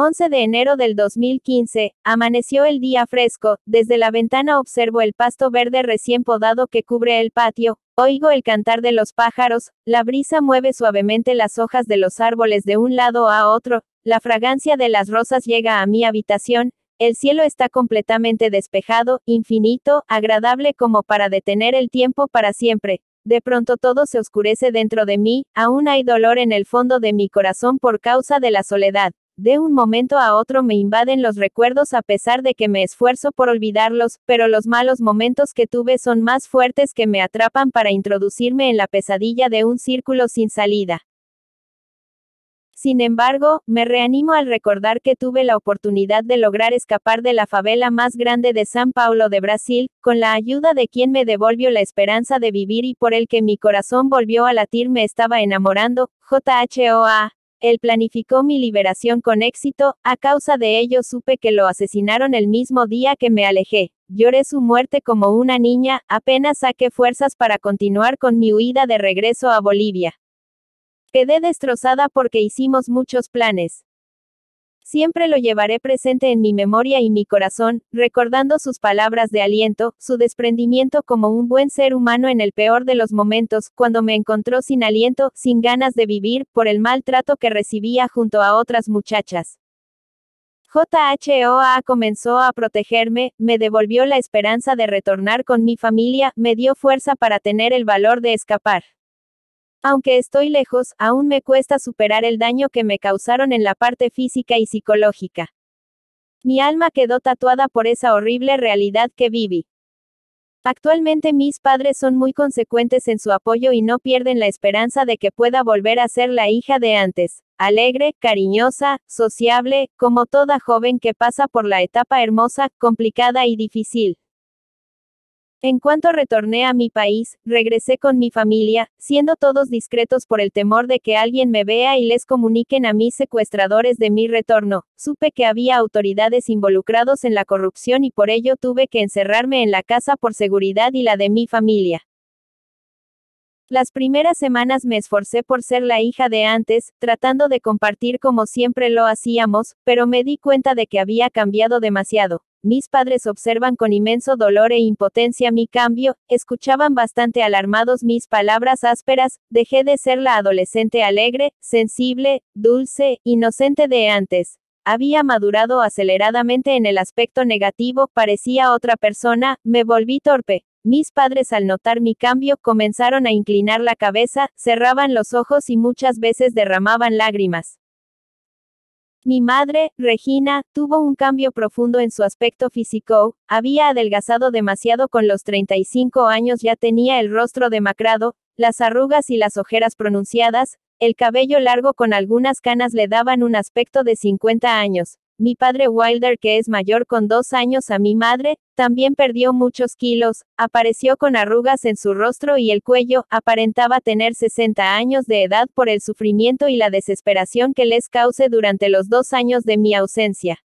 11 de enero del 2015, amaneció el día fresco, desde la ventana observo el pasto verde recién podado que cubre el patio, oigo el cantar de los pájaros, la brisa mueve suavemente las hojas de los árboles de un lado a otro, la fragancia de las rosas llega a mi habitación, el cielo está completamente despejado, infinito, agradable como para detener el tiempo para siempre. De pronto todo se oscurece dentro de mí, aún hay dolor en el fondo de mi corazón por causa de la soledad. De un momento a otro me invaden los recuerdos a pesar de que me esfuerzo por olvidarlos, pero los malos momentos que tuve son más fuertes que me atrapan para introducirme en la pesadilla de un círculo sin salida. Sin embargo, me reanimo al recordar que tuve la oportunidad de lograr escapar de la favela más grande de San Paulo de Brasil, con la ayuda de quien me devolvió la esperanza de vivir y por el que mi corazón volvió a latir me estaba enamorando, JHOA. Él planificó mi liberación con éxito, a causa de ello supe que lo asesinaron el mismo día que me alejé. Lloré su muerte como una niña, apenas saqué fuerzas para continuar con mi huida de regreso a Bolivia. Quedé destrozada porque hicimos muchos planes. Siempre lo llevaré presente en mi memoria y mi corazón, recordando sus palabras de aliento, su desprendimiento como un buen ser humano en el peor de los momentos, cuando me encontró sin aliento, sin ganas de vivir, por el maltrato que recibía junto a otras muchachas. JHOA comenzó a protegerme, me devolvió la esperanza de retornar con mi familia, me dio fuerza para tener el valor de escapar. Aunque estoy lejos, aún me cuesta superar el daño que me causaron en la parte física y psicológica. Mi alma quedó tatuada por esa horrible realidad que viví. Actualmente mis padres son muy consecuentes en su apoyo y no pierden la esperanza de que pueda volver a ser la hija de antes, alegre, cariñosa, sociable, como toda joven que pasa por la etapa hermosa, complicada y difícil. En cuanto retorné a mi país, regresé con mi familia, siendo todos discretos por el temor de que alguien me vea y les comuniquen a mis secuestradores de mi retorno. Supe que había autoridades involucrados en la corrupción y por ello tuve que encerrarme en la casa por seguridad y la de mi familia. Las primeras semanas me esforcé por ser la hija de antes, tratando de compartir como siempre lo hacíamos, pero me di cuenta de que había cambiado demasiado. Mis padres observan con inmenso dolor e impotencia mi cambio, escuchaban bastante alarmados mis palabras ásperas, dejé de ser la adolescente alegre, sensible, dulce, inocente de antes había madurado aceleradamente en el aspecto negativo, parecía otra persona, me volví torpe. Mis padres al notar mi cambio comenzaron a inclinar la cabeza, cerraban los ojos y muchas veces derramaban lágrimas. Mi madre, Regina, tuvo un cambio profundo en su aspecto físico, había adelgazado demasiado con los 35 años, ya tenía el rostro demacrado, las arrugas y las ojeras pronunciadas, el cabello largo con algunas canas le daban un aspecto de 50 años. Mi padre Wilder, que es mayor con dos años a mi madre, también perdió muchos kilos, apareció con arrugas en su rostro y el cuello, aparentaba tener 60 años de edad por el sufrimiento y la desesperación que les cause durante los dos años de mi ausencia.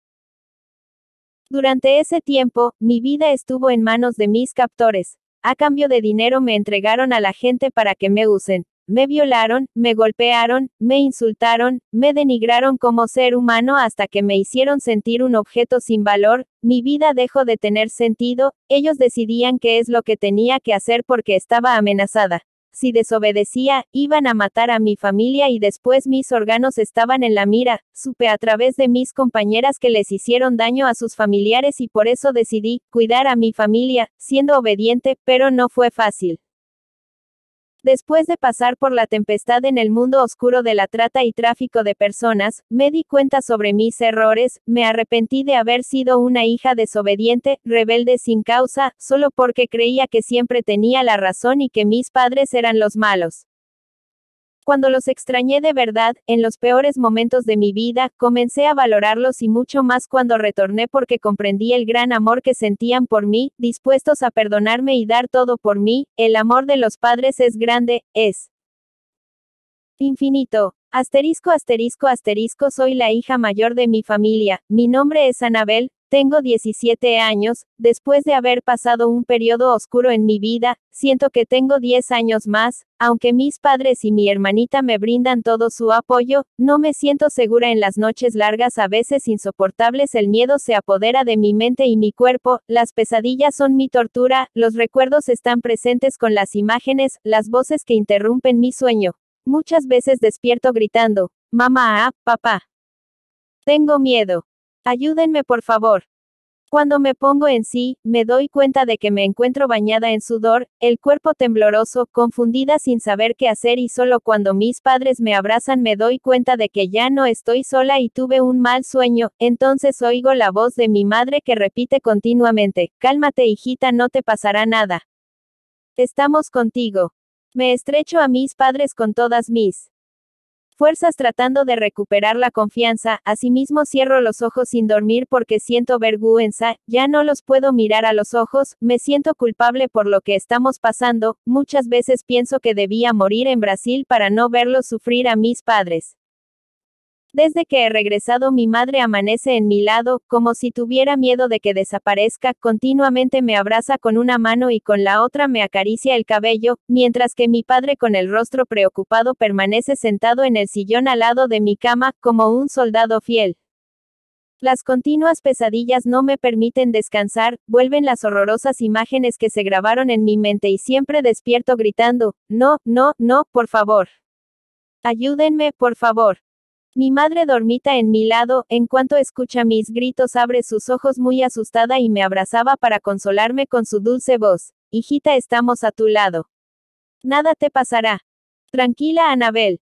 Durante ese tiempo, mi vida estuvo en manos de mis captores. A cambio de dinero me entregaron a la gente para que me usen me violaron, me golpearon, me insultaron, me denigraron como ser humano hasta que me hicieron sentir un objeto sin valor, mi vida dejó de tener sentido, ellos decidían qué es lo que tenía que hacer porque estaba amenazada. Si desobedecía, iban a matar a mi familia y después mis órganos estaban en la mira, supe a través de mis compañeras que les hicieron daño a sus familiares y por eso decidí cuidar a mi familia, siendo obediente, pero no fue fácil. Después de pasar por la tempestad en el mundo oscuro de la trata y tráfico de personas, me di cuenta sobre mis errores, me arrepentí de haber sido una hija desobediente, rebelde sin causa, solo porque creía que siempre tenía la razón y que mis padres eran los malos. Cuando los extrañé de verdad, en los peores momentos de mi vida, comencé a valorarlos y mucho más cuando retorné porque comprendí el gran amor que sentían por mí, dispuestos a perdonarme y dar todo por mí, el amor de los padres es grande, es infinito. Asterisco, asterisco, asterisco, soy la hija mayor de mi familia, mi nombre es Anabel, tengo 17 años, después de haber pasado un periodo oscuro en mi vida, siento que tengo 10 años más, aunque mis padres y mi hermanita me brindan todo su apoyo, no me siento segura en las noches largas a veces insoportables, el miedo se apodera de mi mente y mi cuerpo, las pesadillas son mi tortura, los recuerdos están presentes con las imágenes, las voces que interrumpen mi sueño. Muchas veces despierto gritando, mamá, papá. Tengo miedo. Ayúdenme por favor. Cuando me pongo en sí, me doy cuenta de que me encuentro bañada en sudor, el cuerpo tembloroso, confundida sin saber qué hacer y solo cuando mis padres me abrazan me doy cuenta de que ya no estoy sola y tuve un mal sueño, entonces oigo la voz de mi madre que repite continuamente, Cálmate hijita, no te pasará nada. Estamos contigo. Me estrecho a mis padres con todas mis fuerzas tratando de recuperar la confianza, asimismo cierro los ojos sin dormir porque siento vergüenza, ya no los puedo mirar a los ojos, me siento culpable por lo que estamos pasando, muchas veces pienso que debía morir en Brasil para no verlos sufrir a mis padres. Desde que he regresado mi madre amanece en mi lado, como si tuviera miedo de que desaparezca, continuamente me abraza con una mano y con la otra me acaricia el cabello, mientras que mi padre con el rostro preocupado permanece sentado en el sillón al lado de mi cama, como un soldado fiel. Las continuas pesadillas no me permiten descansar, vuelven las horrorosas imágenes que se grabaron en mi mente y siempre despierto gritando, no, no, no, por favor. Ayúdenme, por favor. Mi madre dormita en mi lado, en cuanto escucha mis gritos abre sus ojos muy asustada y me abrazaba para consolarme con su dulce voz. Hijita, estamos a tu lado. Nada te pasará. Tranquila, Anabel.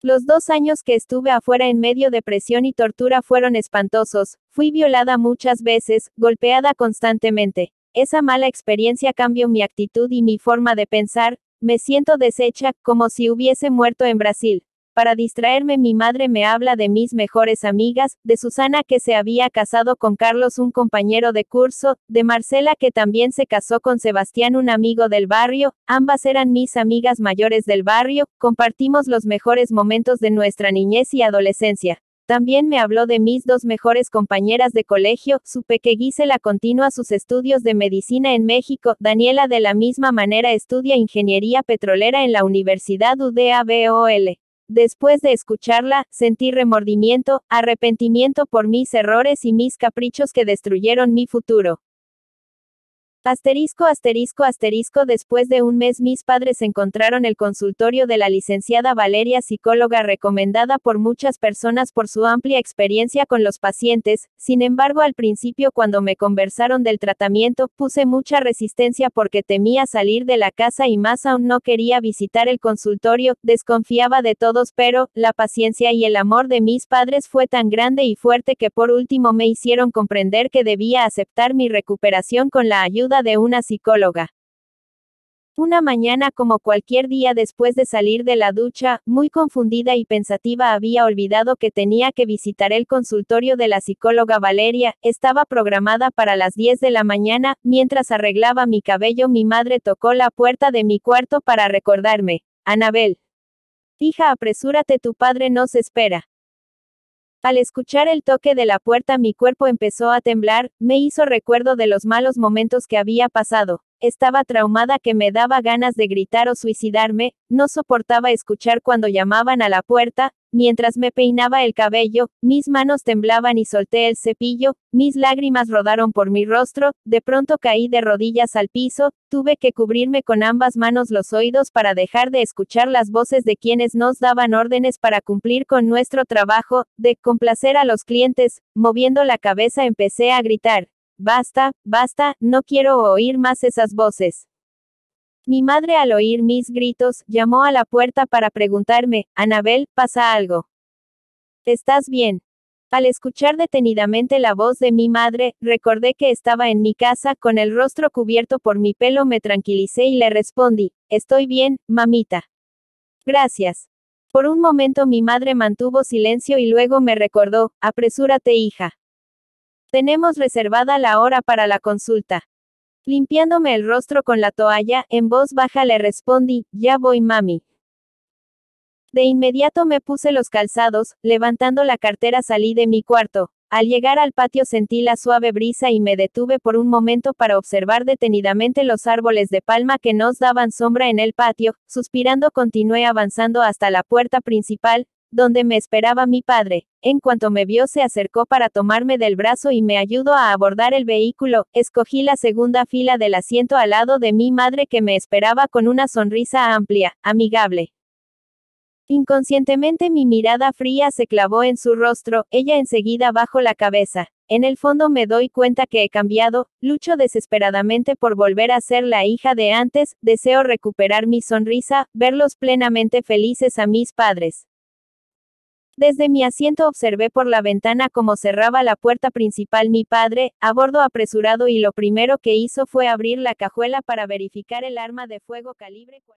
Los dos años que estuve afuera en medio de presión y tortura fueron espantosos, fui violada muchas veces, golpeada constantemente. Esa mala experiencia cambió mi actitud y mi forma de pensar, me siento deshecha, como si hubiese muerto en Brasil. Para distraerme mi madre me habla de mis mejores amigas, de Susana que se había casado con Carlos un compañero de curso, de Marcela que también se casó con Sebastián un amigo del barrio, ambas eran mis amigas mayores del barrio, compartimos los mejores momentos de nuestra niñez y adolescencia. También me habló de mis dos mejores compañeras de colegio, supe que Gisela continúa sus estudios de medicina en México, Daniela de la misma manera estudia ingeniería petrolera en la Universidad UDABOL. Después de escucharla, sentí remordimiento, arrepentimiento por mis errores y mis caprichos que destruyeron mi futuro. Asterisco, asterisco, asterisco. Después de un mes mis padres encontraron el consultorio de la licenciada Valeria, psicóloga recomendada por muchas personas por su amplia experiencia con los pacientes. Sin embargo, al principio cuando me conversaron del tratamiento, puse mucha resistencia porque temía salir de la casa y más aún no quería visitar el consultorio, desconfiaba de todos, pero la paciencia y el amor de mis padres fue tan grande y fuerte que por último me hicieron comprender que debía aceptar mi recuperación con la ayuda de una psicóloga. Una mañana como cualquier día después de salir de la ducha, muy confundida y pensativa había olvidado que tenía que visitar el consultorio de la psicóloga Valeria, estaba programada para las 10 de la mañana, mientras arreglaba mi cabello mi madre tocó la puerta de mi cuarto para recordarme. Anabel. Hija, apresúrate, tu padre nos espera. Al escuchar el toque de la puerta mi cuerpo empezó a temblar, me hizo recuerdo de los malos momentos que había pasado estaba traumada que me daba ganas de gritar o suicidarme, no soportaba escuchar cuando llamaban a la puerta, mientras me peinaba el cabello, mis manos temblaban y solté el cepillo, mis lágrimas rodaron por mi rostro, de pronto caí de rodillas al piso, tuve que cubrirme con ambas manos los oídos para dejar de escuchar las voces de quienes nos daban órdenes para cumplir con nuestro trabajo, de complacer a los clientes, moviendo la cabeza empecé a gritar. Basta, basta, no quiero oír más esas voces. Mi madre al oír mis gritos, llamó a la puerta para preguntarme, Anabel, ¿pasa algo? ¿Estás bien? Al escuchar detenidamente la voz de mi madre, recordé que estaba en mi casa, con el rostro cubierto por mi pelo me tranquilicé y le respondí, Estoy bien, mamita. Gracias. Por un momento mi madre mantuvo silencio y luego me recordó, Apresúrate, hija. Tenemos reservada la hora para la consulta. Limpiándome el rostro con la toalla, en voz baja le respondí, ya voy mami. De inmediato me puse los calzados, levantando la cartera salí de mi cuarto. Al llegar al patio sentí la suave brisa y me detuve por un momento para observar detenidamente los árboles de palma que nos daban sombra en el patio, suspirando continué avanzando hasta la puerta principal, donde me esperaba mi padre. En cuanto me vio se acercó para tomarme del brazo y me ayudó a abordar el vehículo, escogí la segunda fila del asiento al lado de mi madre que me esperaba con una sonrisa amplia, amigable. Inconscientemente mi mirada fría se clavó en su rostro, ella enseguida bajó la cabeza. En el fondo me doy cuenta que he cambiado, lucho desesperadamente por volver a ser la hija de antes, deseo recuperar mi sonrisa, verlos plenamente felices a mis padres. Desde mi asiento observé por la ventana como cerraba la puerta principal mi padre, a bordo apresurado y lo primero que hizo fue abrir la cajuela para verificar el arma de fuego calibre